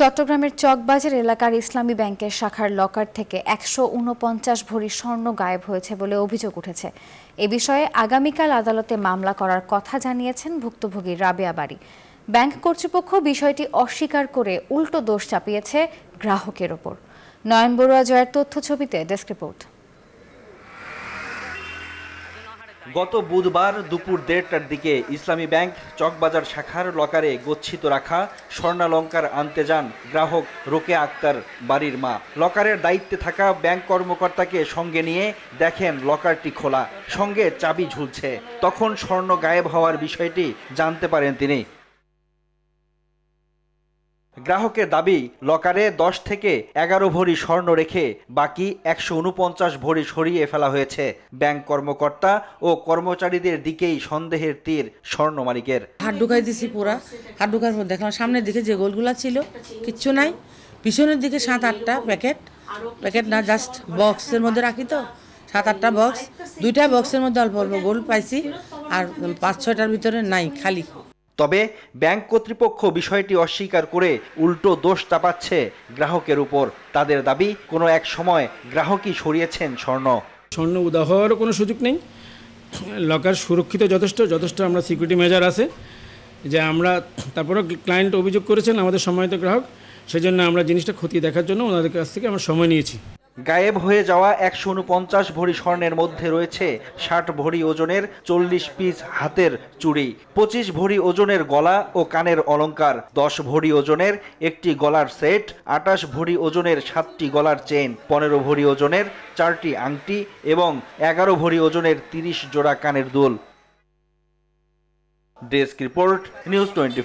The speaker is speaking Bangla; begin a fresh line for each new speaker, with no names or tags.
চট্টগ্রামের চকবাজার এলাকার ইসলামী ব্যাংকের শাখার লকার থেকে একশো উনপঞ্চাশ ভরি স্বর্ণ গায়েব হয়েছে বলে অভিযোগ উঠেছে এ বিষয়ে আগামীকাল আদালতে মামলা করার কথা জানিয়েছেন ভুক্তভোগী রাবেয়া বাড়ি ব্যাংক কর্তৃপক্ষ বিষয়টি অস্বীকার করে উল্টো দোষ চাপিয়েছে গ্রাহকের ওপর নয়ন বড়ুয়া জয়ের তথ্য ছবিতে ডেস্ক রিপোর্ট
গত বুধবার দুপুর দেড়টার দিকে ইসলামী ব্যাংক চকবাজার শাখার লকারে গচ্ছিত রাখা স্বর্ণালঙ্কার আনতে যান গ্রাহক রোকে আক্তার বাড়ির মা লকারের দায়িত্বে থাকা ব্যাংক কর্মকর্তাকে সঙ্গে নিয়ে দেখেন লকারটি খোলা সঙ্গে চাবি ঝুলছে তখন স্বর্ণ গায়েব হওয়ার বিষয়টি জানতে পারেন তিনি গ্রাহকের দাবি লকারে দশ থেকে এগারো ভরি স্বর্ণ রেখে বাকি একশো উনপঞ্চাশ ভরি সরিয়ে ফেলা হয়েছে ব্যাংক কর্মকর্তা ও কর্মচারীদের দিকেই সন্দেহের তীর স্বর্ণ মালিকের
হাট ঢুকাই দিছি পুরা হাট ঢুকার পর দেখলাম সামনের দিকে যে গোলগুলা ছিল কিচ্ছু নাই পিছনের দিকে সাত আটটা প্যাকেট প্যাকেট না জাস্ট বক্সের মধ্যে রাখি তো সাত আটটা বক্স দুইটা বক্সের মধ্যে অল্প অল্প গোল পাইছি আর পাঁচ ছয়টার ভিতরে নাই খালি তবে ব্যাংক কর্তৃপক্ষ বিষয়টি অস্বীকার করে উল্টো
দোষ চাপাচ্ছে গ্রাহকের উপর তাদের দাবি কোনো এক সময় গ্রাহকই সরিয়েছেন স্বর্ণ স্বর্ণ উদাহরণের কোনো সুযোগ নেই লকার সুরক্ষিত যথেষ্ট যথেষ্ট আমরা সিকিউরিটি মেজার আছে যে আমরা তারপরে ক্লায়েন্ট অভিযোগ করেছেন আমাদের সম্মানিত গ্রাহক সেই জন্য আমরা জিনিসটা ক্ষতি দেখার জন্য ওনাদের কাছ থেকে আমরা সময় নিয়েছি গায়েব হয়ে যাওয়া একশো উনপঞ্চাশ ভরি স্বর্ণের মধ্যে রয়েছে ষাট ভরি ওজনের চল্লিশ পিস হাতের চুড়ি পঁচিশ ভরি ওজনের গলা ও কানের অলঙ্কার দশ ভরি ওজনের একটি গলার সেট আটাশ ভরি ওজনের সাতটি গলার চেন পনেরো ভরি ওজনের চারটি আংটি এবং এগারো ভরি ওজনের তিরিশ জোড়া কানের দুল ডেস্ক রিপোর্ট নিউজ টোয়েন্টি